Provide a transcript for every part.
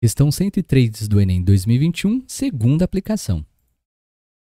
Questão 103 do Enem 2021, segunda aplicação.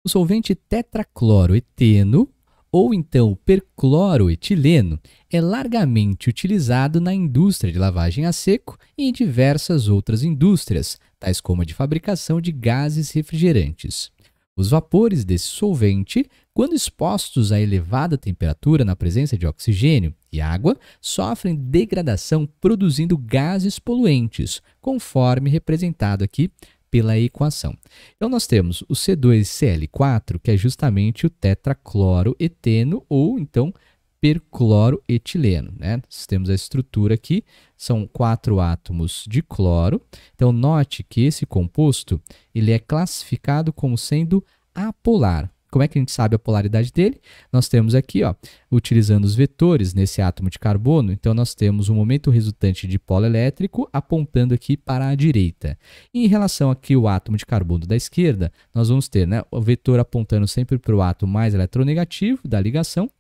O solvente tetracloroeteno, ou então percloroetileno, é largamente utilizado na indústria de lavagem a seco e em diversas outras indústrias, tais como a de fabricação de gases refrigerantes. Os vapores desse solvente, quando expostos a elevada temperatura na presença de oxigênio e água, sofrem degradação produzindo gases poluentes, conforme representado aqui pela equação. Então nós temos o C2CL4, que é justamente o tetracloroeteno ou então percloroetileno. Né? Nós temos a estrutura aqui, são quatro átomos de cloro. Então, note que esse composto ele é classificado como sendo apolar. Como é que a gente sabe a polaridade dele? Nós temos aqui, ó, utilizando os vetores nesse átomo de carbono, então nós temos um momento resultante de polo elétrico apontando aqui para a direita. E em relação aqui ao átomo de carbono da esquerda, nós vamos ter né, o vetor apontando sempre para o átomo mais eletronegativo da ligação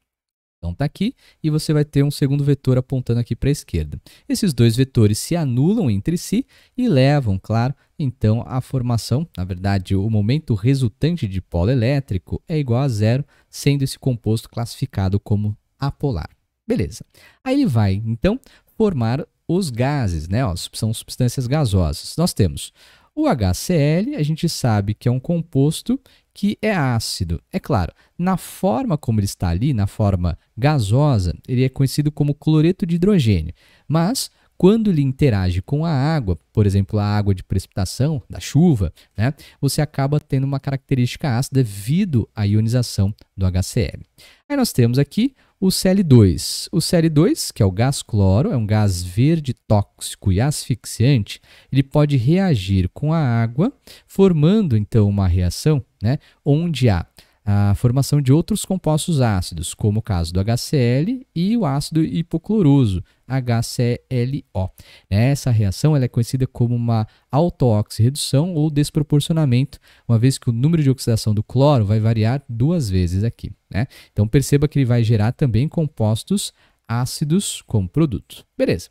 então está aqui e você vai ter um segundo vetor apontando aqui para a esquerda. Esses dois vetores se anulam entre si e levam, claro, então a formação, na verdade, o momento resultante de polo elétrico é igual a zero, sendo esse composto classificado como apolar. Beleza. Aí ele vai, então, formar os gases, né? Ó, são substâncias gasosas. Nós temos o HCl, a gente sabe que é um composto que é ácido. É claro, na forma como ele está ali, na forma gasosa, ele é conhecido como cloreto de hidrogênio. Mas quando ele interage com a água, por exemplo, a água de precipitação, da chuva, né, você acaba tendo uma característica ácida devido à ionização do HCl. Aí nós temos aqui o CL2. O CL2, que é o gás cloro, é um gás verde tóxico e asfixiante, ele pode reagir com a água, formando então uma reação né, onde há a formação de outros compostos ácidos, como o caso do HCl e o ácido hipocloroso, HClO. Né, essa reação é conhecida como uma autooxirredução ou desproporcionamento, uma vez que o número de oxidação do cloro vai variar duas vezes aqui. Né? Então perceba que ele vai gerar também compostos ácidos como produto. Beleza.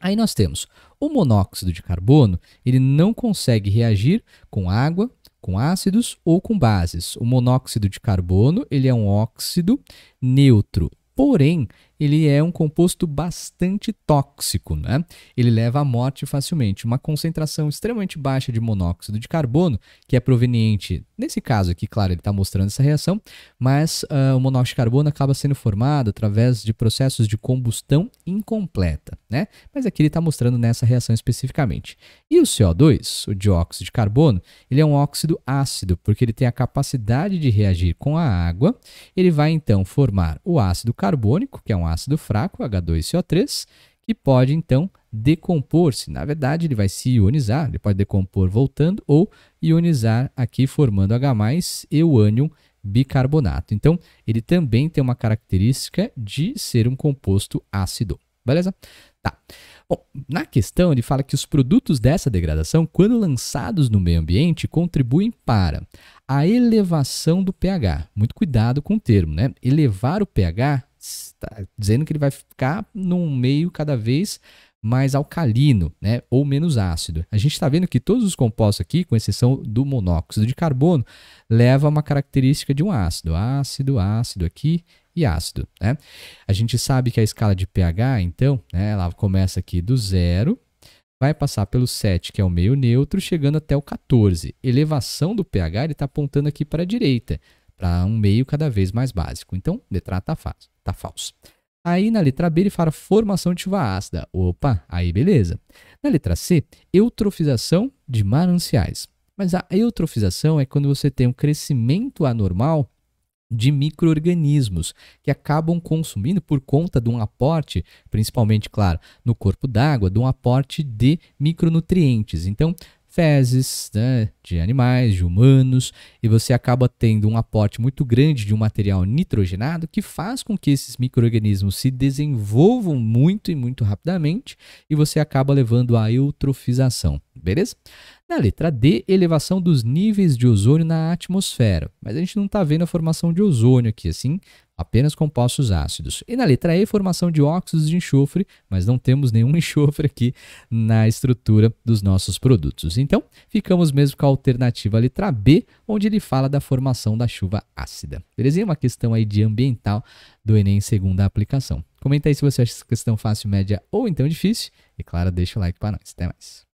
Aí nós temos o monóxido de carbono, ele não consegue reagir com água, com ácidos ou com bases. O monóxido de carbono ele é um óxido neutro, porém ele é um composto bastante tóxico, né? Ele leva à morte facilmente. Uma concentração extremamente baixa de monóxido de carbono, que é proveniente, nesse caso aqui, claro, ele está mostrando essa reação, mas uh, o monóxido de carbono acaba sendo formado através de processos de combustão incompleta, né? Mas aqui ele está mostrando nessa reação especificamente. E o CO2, o dióxido de carbono, ele é um óxido ácido, porque ele tem a capacidade de reagir com a água, ele vai então formar o ácido carbônico, que é um ácido fraco, H2CO3, que pode então decompor-se. Na verdade, ele vai se ionizar, ele pode decompor voltando ou ionizar aqui formando H+, e o ânion bicarbonato. Então, ele também tem uma característica de ser um composto ácido. Beleza? Tá. Bom, na questão ele fala que os produtos dessa degradação, quando lançados no meio ambiente, contribuem para a elevação do pH. Muito cuidado com o termo, né? Elevar o pH tá dizendo que ele vai ficar num meio cada vez mais alcalino, né, ou menos ácido. A gente está vendo que todos os compostos aqui, com exceção do monóxido de carbono, leva uma característica de um ácido, ácido, ácido aqui e ácido. Né? A gente sabe que a escala de pH, então, né, ela começa aqui do zero, vai passar pelo 7, que é o meio neutro, chegando até o 14. Elevação do pH, ele está apontando aqui para a direita para um meio cada vez mais básico. Então, letra A está tá falso. Aí na letra B ele fala formação de chuva ácida. Opa, aí beleza. Na letra C, eutrofização de mananciais. Mas a eutrofização é quando você tem um crescimento anormal de micro-organismos que acabam consumindo por conta de um aporte, principalmente, claro, no corpo d'água, de um aporte de micronutrientes. Então, fezes né, de animais, de humanos, e você acaba tendo um aporte muito grande de um material nitrogenado que faz com que esses micro-organismos se desenvolvam muito e muito rapidamente e você acaba levando à eutrofização, beleza? Na letra D, elevação dos níveis de ozônio na atmosfera. Mas a gente não está vendo a formação de ozônio aqui, assim, apenas compostos ácidos. E na letra E, formação de óxidos de enxofre, mas não temos nenhum enxofre aqui na estrutura dos nossos produtos. Então, ficamos mesmo com a alternativa letra B, onde ele fala da formação da chuva ácida. Belezinha? Uma questão aí de ambiental do Enem segunda aplicação. Comenta aí se você acha essa questão fácil, média ou então difícil. E claro, deixa o like para nós. Até mais.